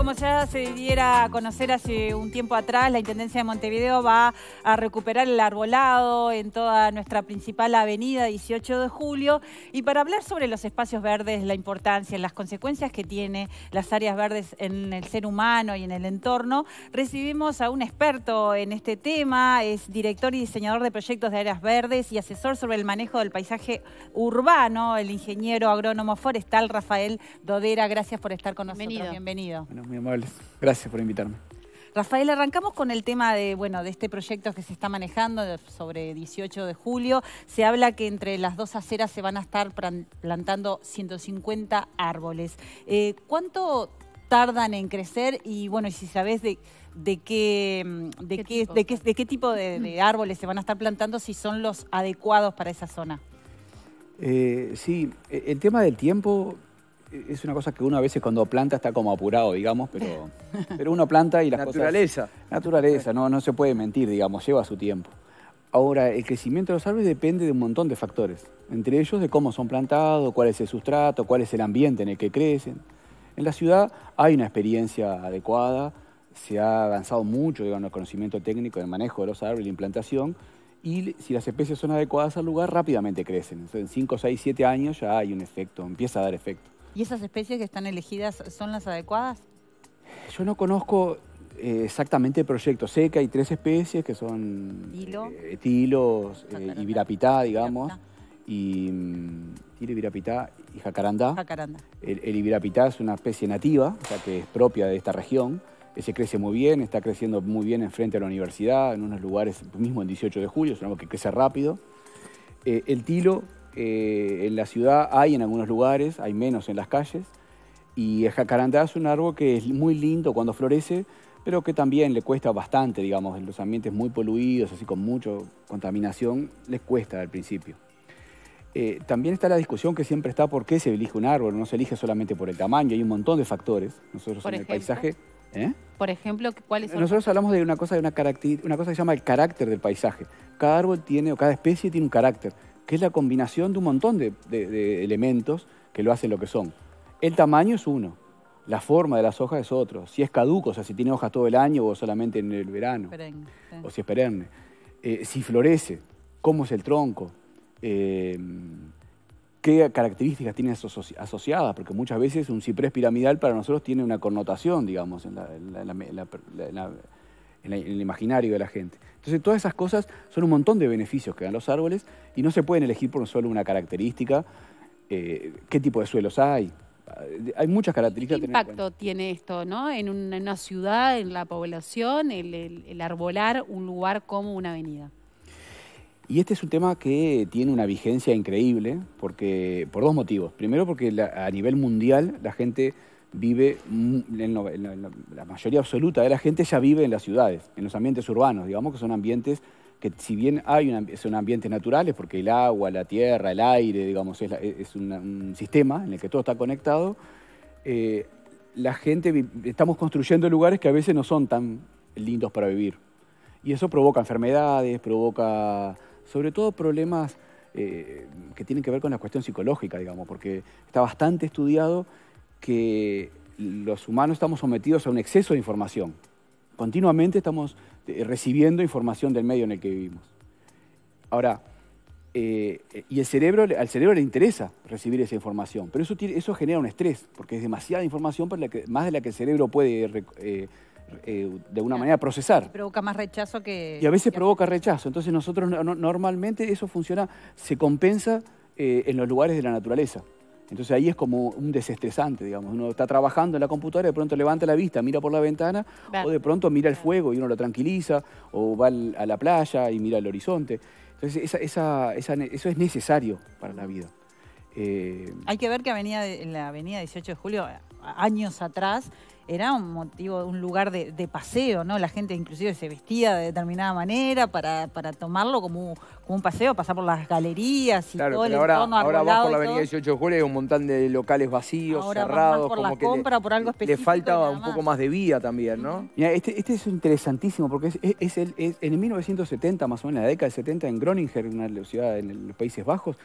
como ya se diera a conocer hace un tiempo atrás, la Intendencia de Montevideo va a recuperar el arbolado en toda nuestra principal avenida 18 de julio. Y para hablar sobre los espacios verdes, la importancia, las consecuencias que tiene las áreas verdes en el ser humano y en el entorno, recibimos a un experto en este tema, es director y diseñador de proyectos de áreas verdes y asesor sobre el manejo del paisaje urbano, el ingeniero agrónomo forestal Rafael Dodera. Gracias por estar con nosotros. Bienvenido muy amables. Gracias por invitarme. Rafael, arrancamos con el tema de, bueno, de este proyecto que se está manejando sobre 18 de julio. Se habla que entre las dos aceras se van a estar plantando 150 árboles. Eh, ¿Cuánto tardan en crecer? Y bueno, si sabes mm, de, qué, de, ¿Qué, tipo? de, mm. árboles se van a estar plantando, si son los adecuados para esa zona. Eh, sí, e-, el tema del tiempo eh, es una cosa que uno a veces cuando planta está como apurado, digamos, pero, pero uno planta y la naturaleza. Naturaleza. no, se puede mentir, digamos, lleva su tiempo. Ahora, el crecimiento de los árboles depende de un montón de factores, entre ellos de cómo son plantados, cuál es el sustrato, cuál es el ambiente en el que crecen. En la ciudad hay una experiencia adecuada, se ha avanzado mucho digamos, el conocimiento técnico, del manejo de los árboles, la implantación, y si las especies son adecuadas al lugar, rápidamente crecen. en 5, 6, 7 años ya hay un efecto, empieza a dar efecto. ¿Y esas especies que están elegidas son las adecuadas? Yo no conozco eh, exactamente el proyecto. Sé que hay tres especies que son eh, ¿Tilo? Eh, mm, tilo, tilos digamos. Y tilo, y jacarandá. jacarandá. El, el es una especie nativa, o sea que es propia de esta región. Se crece muy bien, está creciendo muy bien enfrente a la universidad, en unos lugares, mismo el 18 de julio, es algo que crece rápido. el tilo eh, en la ciudad hay en algunos lugares, hay menos en las calles. Y el jacarandá es un árbol que es muy lindo cuando florece, pero que también le cuesta bastante, digamos, en los ambientes muy poluidos, así con mucha contaminación, les cuesta al principio. Eh, también está la discusión que siempre está por qué se elige un árbol, no se elige solamente por el tamaño, hay un montón de factores. Nosotros por el paisaje. ¿eh? Por ejemplo, ¿cuáles son? Nosotros hablamos de una cosa, de una, una cosa que se llama el carácter del paisaje. Cada árbol tiene, o cada especie tiene un carácter que es la combinación de un montón de, elementos que lo hacen lo que son. El tamaño es uno, la forma de las hojas es otro, si es caduco, o sea, si tiene hojas todo el año o solamente en el verano, o si es perenne, eh, si florece, cómo es el tronco, eh, qué características tiene asociadas, porque muchas veces un ciprés piramidal para nosotros tiene una connotación, digamos, en la en, el imaginario de la gente. Entonces todas esas cosas son un montón de beneficios que dan los árboles y no se pueden elegir por solo una característica, eh, qué tipo de suelos hay. Hay muchas características. ¿Qué impacto tiene esto ¿no? en una, ciudad, en la población, el, arbolar un lugar como una avenida? Y este es un tema que tiene una vigencia increíble porque, por dos motivos. Primero porque a nivel mundial la gente vive, la, mayoría absoluta de la gente ya vive en las ciudades, en los ambientes urbanos, digamos que son ambientes que si bien hay son ambientes naturales, porque el agua, la tierra, el aire, digamos, es, e-, un sistema en el que todo está conectado, eh, la gente, estamos construyendo lugares que a veces no son tan lindos para vivir. Y eso provoca enfermedades, provoca sobre todo problemas eh, que tienen que ver con la cuestión psicológica, digamos, porque está bastante estudiado que los humanos estamos sometidos a un exceso de información. Continuamente estamos eh, recibiendo información del medio en el que vivimos. Ahora, eh, y el cerebro, al cerebro le interesa recibir esa información, pero eso, eso genera un estrés, porque es demasiada información, para más de la que el cerebro puede eh, de una manera procesar. provoca más rechazo que... Y a veces provoca rechazo, entonces nosotros normalmente eso funciona, se compensa en los lugares de la naturaleza. Entonces ahí es como un desestresante, digamos. Uno está trabajando en la computadora y de pronto levanta la vista, mira por la ventana, o de pronto mira el fuego y uno lo tranquiliza, o va a la playa y mira el horizonte. Entonces eso es necesario para la vida. Eh, Hay que ver que en la avenida 18 de julio, años atrás, era un motivo, un lugar de, paseo, ¿no? La gente inclusive se vestía de determinada manera para, tomarlo como, un paseo, pasar por las galerías y todo el ahora, Ahora vas por la avenida 18 de julio un montón de locales vacíos, cerrados, por la compra, le, por algo le faltaba un poco más de vía también, ¿no? Mira, este, este, es interesantísimo porque es, es, el, en 1970, más o menos en la década del 70, en Groninger, una ciudad en los Países Bajos,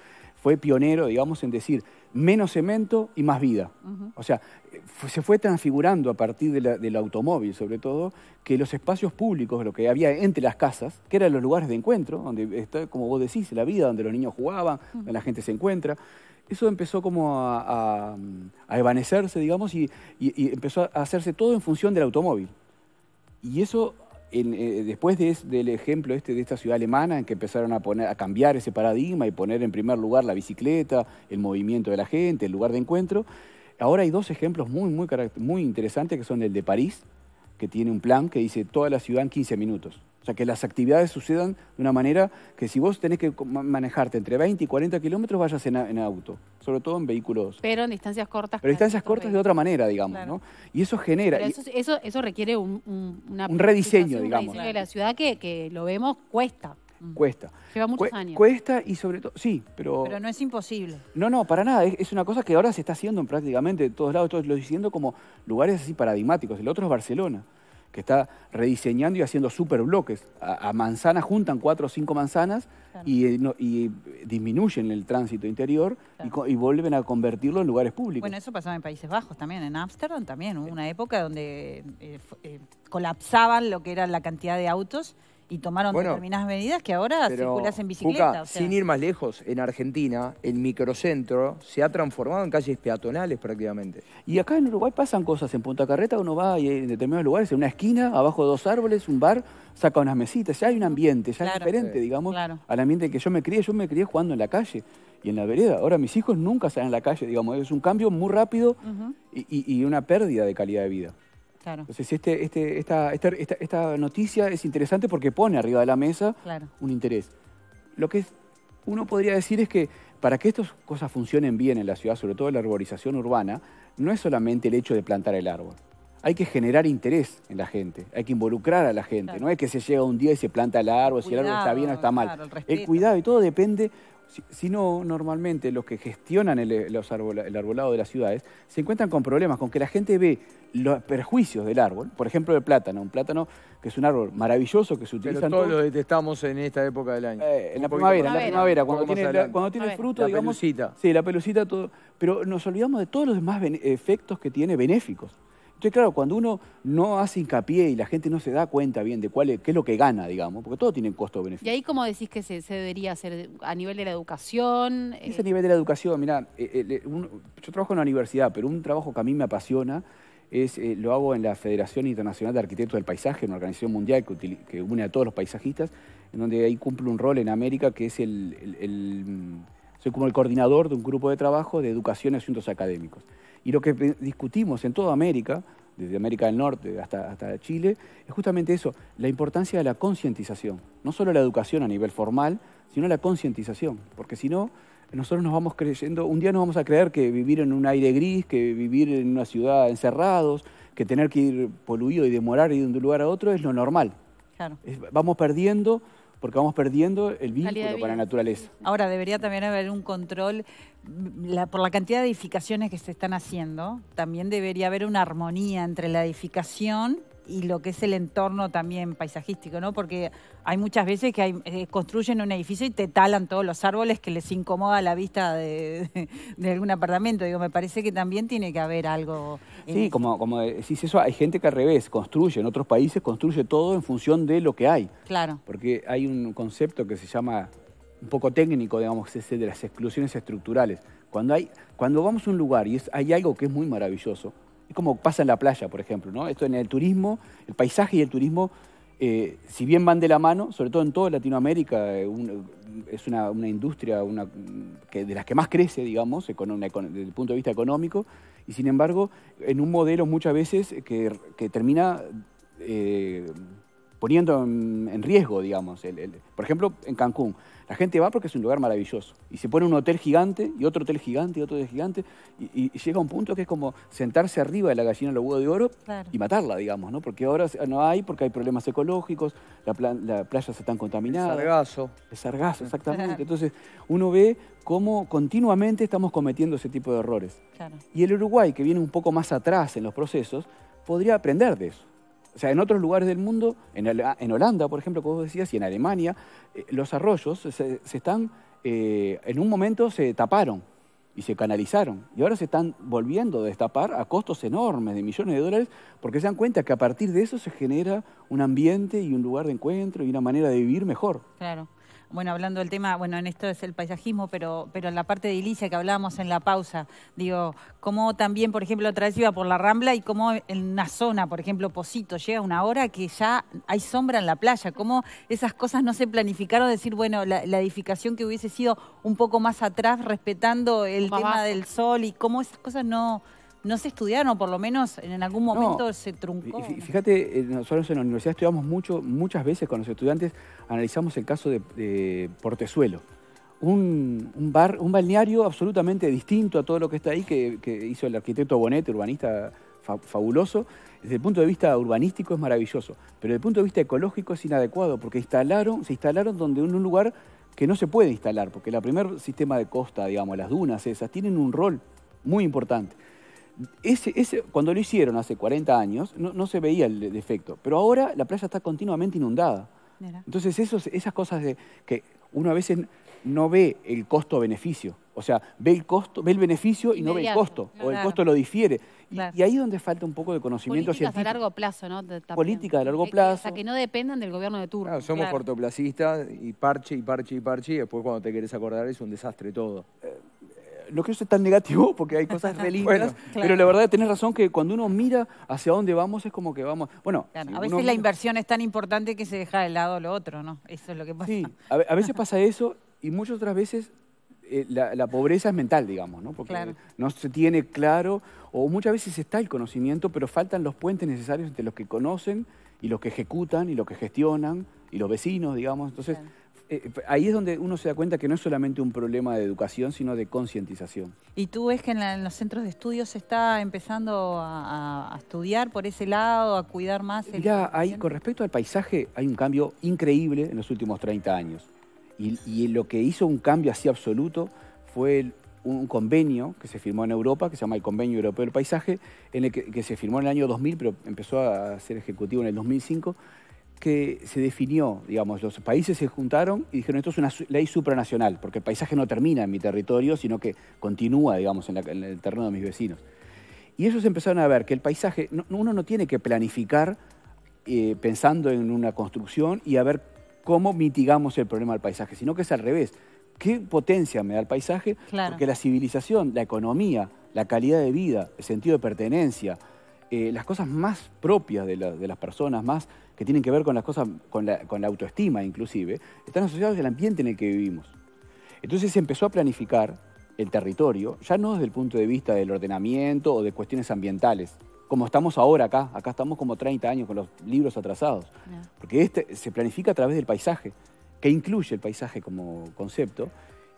fue pionero, digamos, en decir menos cemento y más vida. O sea, se fue transfigurando a partir del automóvil, sobre todo, que los espacios públicos, lo que había entre las casas, que eran los lugares de encuentro, donde está, como vos decís, la vida, donde los niños jugaban, donde la gente se encuentra, eso empezó como a, evanecerse, digamos, y, y, empezó a hacerse todo en función del automóvil. Y eso eh, después del ejemplo este de esta ciudad alemana en que empezaron a, poner, a cambiar ese paradigma y poner en primer lugar la bicicleta, el movimiento de la gente, el lugar de encuentro, ahora hay dos ejemplos muy, muy interesantes que son el de París, que tiene un plan que dice toda la ciudad en 15 minutos. O sea, que las actividades sucedan de una manera que si vos tenés que manejarte entre 20 y 40 kilómetros, vayas en, auto, sobre todo en vehículos. Pero en distancias cortas. Pero en distancias cortas de otra manera, digamos, ¿no? Y eso genera... Pero eso, eso, requiere un, un, rediseño, digamos. Un rediseño de la ciudad que, que lo vemos cuesta. Mm. Cuesta. Lleva muchos años. Cuesta y sobre todo, sí, pero... Pero no es imposible. No, no, para nada. Es, una cosa que ahora se está haciendo en prácticamente todos lados. Todos lo diciendo como lugares así paradigmáticos. El otro es Barcelona que está rediseñando y haciendo super bloques. A, manzanas juntan cuatro o cinco manzanas eh, y, disminuyen el tránsito interior y, vuelven a convertirlo en lugares públicos. Bueno, eso pasaba en Países Bajos también, en Ámsterdam también, hubo una época donde eh, eh, colapsaban lo que era la cantidad de autos y tomaron determinadas medidas que ahora circulas en bicicleta. Sin ir más lejos, en Argentina el microcentro se ha transformado en calles peatonales prácticamente. Y acá en Uruguay pasan cosas. En Punta Carreta uno va y en determinados lugares, en una esquina, abajo de dos árboles, un bar, saca unas mesitas. Ya hay un ambiente, ya es diferente, digamos, al ambiente que yo me crié. Yo me crié jugando en la calle y en la vereda. Ahora mis hijos nunca salen a la calle, digamos. Es un cambio muy rápido y una pérdida de calidad de vida. Claro. Entonces, este, este esta, noticia es interesante porque pone arriba de la mesa un interés. Lo que uno podría decir es que para que estas cosas funcionen bien en la ciudad, sobre todo la arborización urbana, no es solamente el hecho de plantar el árbol. Hay que generar interés en la gente, hay que involucrar a la gente. No es que se llega un día y se planta el árbol, si el árbol está bien o está mal. el, cuidado y todo depende si, no, normalmente los que gestionan el, arbolado de las ciudades se encuentran con problemas, con que la gente ve los perjuicios del árbol, por ejemplo el plátano, un plátano que es un árbol maravilloso que se utiliza todos lo detestamos en esta época del año. Eh, en la primavera, cuando tiene, cuando fruto, la Sí, la pelucita, todo. Pero nos olvidamos de todos los demás efectos que tiene benéficos. Entonces, claro, cuando uno no hace hincapié y la gente no se da cuenta bien de cuál es, qué es lo que gana, digamos, porque todo tiene costo-beneficio. ¿Y ahí cómo decís que se, debería hacer a nivel de la educación? Es eh, a nivel de la educación, mira, eh, eh, yo trabajo en la universidad, pero un trabajo que a mí me apasiona es, lo hago en la Federación Internacional de Arquitectos del Paisaje, una organización mundial que, une a todos los paisajistas, en donde ahí cumple un rol en América que es el mm, soy como el coordinador de un grupo de trabajo de educación y asuntos académicos. Y lo que discutimos en toda América, desde América del Norte hasta, Chile, es justamente eso, la importancia de la concientización. No solo la educación a nivel formal, sino la concientización. Porque si no, nosotros nos vamos creyendo, un día nos vamos a creer que vivir en un aire gris, que vivir en una ciudad encerrados, que tener que ir poluido y demorar ir de un lugar a otro es lo normal. Claro. vamos perdiendo porque vamos perdiendo el vínculo con la naturaleza. Ahora, debería también haber un control, por la cantidad de edificaciones que se están haciendo, también debería haber una armonía entre la edificación y lo que es el entorno también paisajístico, ¿no? Porque hay muchas veces que eh, construyen un edificio y te talan todos los árboles que les incomoda la vista de, algún apartamento. Digo, me parece que también tiene que haber algo. Sí, como, como decís eso, hay gente que al revés construye, en otros países construye todo en función de lo que hay. Claro. Porque hay un concepto que se llama un poco técnico, digamos, ese de las exclusiones estructurales. Cuando, hay, cuando vamos a un lugar y hay algo que es muy maravilloso, es como pasa en la playa, por ejemplo, ¿no? Esto en el turismo, el paisaje y el turismo, eh, si bien van de la mano, sobre todo en toda Latinoamérica, eh, es una, industria una, que, de las que más crece, digamos, desde el punto de vista económico, y sin embargo, en un modelo muchas veces que, termina eh, poniendo en, riesgo, digamos. por ejemplo, en Cancún, la gente va porque es un lugar maravilloso y se pone un hotel gigante y otro hotel gigante y otro hotel gigante y, llega un punto que es como sentarse arriba de la gallina del huevo de oro y matarla, digamos, ¿no? Porque ahora no hay, porque hay problemas ecológicos, la, playas playa se están contaminadas. El sargazo. El sargazo, exactamente. Entonces, uno ve cómo continuamente estamos cometiendo ese tipo de errores. Y el Uruguay, que viene un poco más atrás en los procesos, podría aprender de eso. O sea, en otros lugares del mundo, en, en Holanda, por ejemplo, como vos decías, y en Alemania, eh, los arroyos se, están, eh, en un momento se taparon y se canalizaron. Y ahora se están volviendo a destapar a costos enormes de millones de dólares porque se dan cuenta que a partir de eso se genera un ambiente y un lugar de encuentro y una manera de vivir mejor. Claro bueno, hablando del tema, bueno, en esto es el paisajismo, pero, pero en la parte de Ilicia que hablábamos en la pausa, digo, cómo también, por ejemplo, otra vez iba por la Rambla y cómo en una zona, por ejemplo, Posito, llega una hora que ya hay sombra en la playa, cómo esas cosas no se planificaron, decir, bueno, la edificación que hubiese sido un poco más atrás, respetando el tema del sol y cómo esas cosas no no se estudiaron, o por lo menos en algún momento se truncó. Fíjate, eh, nosotros en la universidad estudiamos mucho, muchas veces con los estudiantes, analizamos el caso de, Portezuelo. Un, bar, un balneario absolutamente distinto a todo lo que está ahí, que, hizo el arquitecto Bonet, urbanista fabuloso. Desde el punto de vista urbanístico es maravilloso, pero desde el punto de vista ecológico es inadecuado, porque instalaron, se instalaron donde en un lugar que no se puede instalar, porque el primer sistema de costa, digamos, las dunas esas, tienen un rol muy importante. Ese, cuando lo hicieron hace 40 años, no, se veía el defecto, pero ahora la playa está continuamente inundada. Entonces, esas cosas de, que uno a veces no ve el costo-beneficio. O sea, ve el costo, ve el beneficio y no ve el costo. O el costo lo difiere. Y, ahí es donde falta un poco de conocimiento científico. Políticas a largo plazo, ¿no? largo eh, eh, plazo. O que no dependan del gobierno de turno. somos cortoplacistas y parche, y parche, y parche, y después cuando te querés acordar es un desastre todo. Eh, no quiero ser tan negativo porque hay cosas re pero la verdad tenés razón que cuando uno mira hacia dónde vamos es como que vamos... Bueno, a veces la inversión es tan importante que se deja de lado lo otro, ¿no? Eso es lo que pasa. Sí, a, veces pasa eso y muchas otras veces eh, la, pobreza es mental, digamos, ¿no? Porque no se tiene claro, o muchas veces está el conocimiento, pero faltan los puentes necesarios entre los que conocen y los que ejecutan y los que gestionan y los vecinos, digamos. Entonces... Eh, eh, ahí es donde uno se da cuenta que no es solamente un problema de educación, sino de concientización. ¿Y tú ves que en, los centros de estudios se está empezando a, estudiar por ese lado, a cuidar más? El... Mirá, con respecto al paisaje, hay un cambio increíble en los últimos 30 años. Y, lo que hizo un cambio así absoluto fue un convenio que se firmó en Europa, que se llama el Convenio Europeo del Paisaje, en el que, que se firmó en el año 2000, pero empezó a ser ejecutivo en el 2005, que se definió, digamos, los países se juntaron y dijeron, esto es una ley supranacional, porque el paisaje no termina en mi territorio, sino que continúa, digamos, en, el terreno de mis vecinos. Y ellos empezaron a ver que el paisaje, uno no tiene que planificar eh, pensando en una construcción y a ver cómo mitigamos el problema del paisaje, sino que es al revés. ¿Qué potencia me da el paisaje? Porque la civilización, la economía, la calidad de vida, el sentido de pertenencia, eh, las cosas más propias de las personas, más que tienen que ver con las cosas, con la, autoestima inclusive, están asociados al ambiente en el que vivimos. Entonces se empezó a planificar el territorio, ya no desde el punto de vista del ordenamiento o de cuestiones ambientales, como estamos ahora acá, acá estamos como 30 años con los libros atrasados, ah. porque este se planifica a través del paisaje, que incluye el paisaje como concepto,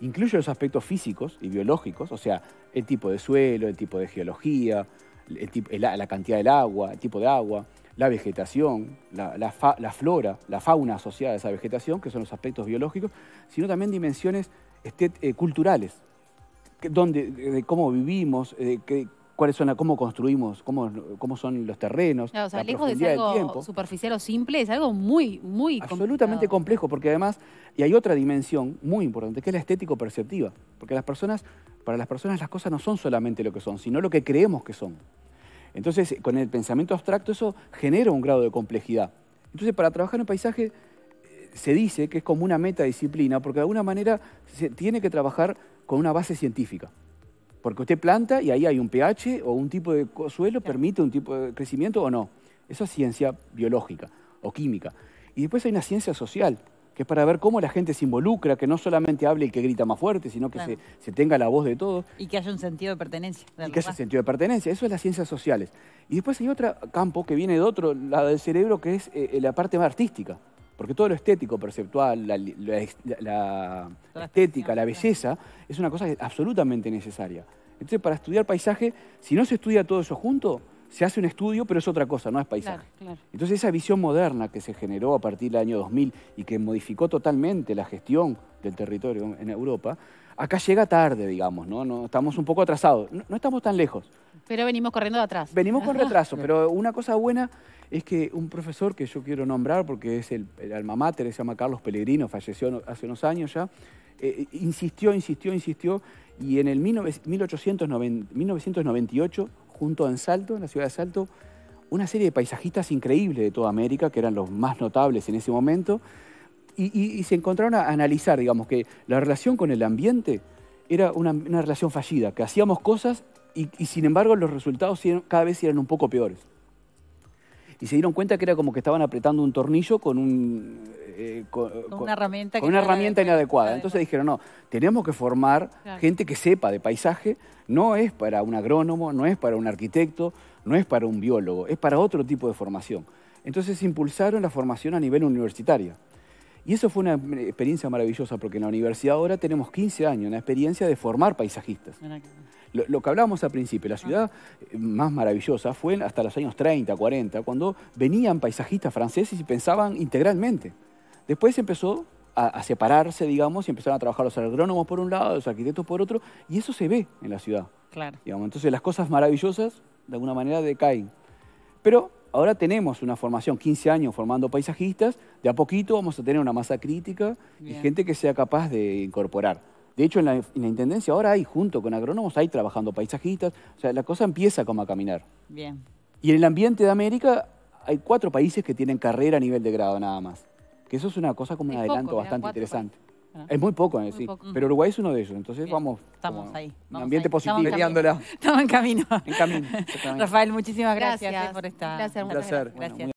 incluye los aspectos físicos y biológicos, o sea, el tipo de suelo, el tipo de geología, la cantidad del agua, el tipo de agua, la vegetación, la, flora, la fauna asociada a esa vegetación, que son los aspectos biológicos, sino también dimensiones este, eh, culturales, donde, de cómo vivimos, eh, cuáles son, cómo construimos, cómo, cómo son los terrenos. lejos de ser algo superficial o simple, es algo muy, muy Absolutamente complejo, porque además, y hay otra dimensión muy importante, que es la estético-perceptiva. Porque las personas, para las personas las cosas no son solamente lo que son, sino lo que creemos que son. Entonces, con el pensamiento abstracto eso genera un grado de complejidad. Entonces, para trabajar en paisaje eh, se dice que es como una metadisciplina, porque de alguna manera se tiene que trabajar con una base científica. Porque usted planta y ahí hay un pH o un tipo de suelo, permite un tipo de crecimiento o no. Eso es ciencia biológica o química. Y después hay una ciencia social, que es para ver cómo la gente se involucra, que no solamente hable y que grita más fuerte, sino que se, tenga la voz de todos. Y que haya un sentido de pertenencia. y que haya un sentido de pertenencia, eso es las ciencias sociales. Y después hay otro campo que viene de otro la del cerebro, que es eh, eh, la parte más artística. Porque todo lo estético, perceptual, la, estética, la belleza, es una cosa absolutamente necesaria. Entonces, para estudiar paisaje, si no se estudia todo eso junto, se hace un estudio, pero es otra cosa, no es paisaje. Entonces esa visión moderna que se generó a partir del año 2000 y que modificó totalmente la gestión del territorio en Europa, acá llega tarde, digamos, ¿no? no estamos un poco atrasados, no, estamos tan lejos. Pero venimos corriendo de atrás. Venimos con retraso, pero una cosa buena es que un profesor que yo quiero nombrar, porque es el, alma mater, se llama Carlos Pellegrino, falleció hace unos años ya, eh, insistió, insistió, insistió, y en el 1998 junto a en Salto, en la ciudad de Salto, una serie de paisajistas increíbles de toda América, que eran los más notables en ese momento, y, se encontraron a analizar, digamos, que la relación con el ambiente era una, relación fallida, que hacíamos cosas y sin embargo los resultados cada vez eran un poco peores y se dieron cuenta que era como que estaban apretando un tornillo con eh, eh, con, una herramienta, inadecuada. Entonces dijeron, no, tenemos que formar gente que sepa de paisaje, no es para un agrónomo, no es para un arquitecto, no es para un biólogo, es para otro tipo de formación. Entonces impulsaron la formación a nivel universitario. Y eso fue una experiencia maravillosa, porque en la universidad ahora tenemos 15 años, una experiencia de formar paisajistas. Lo, que hablábamos al principio, la ciudad eh, más maravillosa fue hasta los años 30, 40, cuando venían paisajistas franceses y pensaban integralmente. Después empezó a, separarse, digamos, y empezaron a trabajar los agrónomos por un lado, los arquitectos por otro, y eso se ve en la ciudad. Claro. Entonces las cosas maravillosas, de alguna manera, decaen. Pero Ahora tenemos una formación, 15 años formando paisajistas, de a poquito vamos a tener una masa crítica y gente que sea capaz de incorporar. De hecho, en la, Intendencia ahora hay, junto con agrónomos, hay trabajando paisajistas, o sea, la cosa empieza como a caminar. Bien. Y en el ambiente de América hay cuatro países que tienen carrera a nivel de grado nada más. Que eso es una cosa como un adelanto bastante interesante. Es muy poco, Pero Uruguay es uno de ellos, entonces vamos. Estamos ahí. Vamos ambiente positivo. Estamos en camino. En camino. Rafael, muchísimas gracias, eh, por estar Gracias, un placer. Gracias.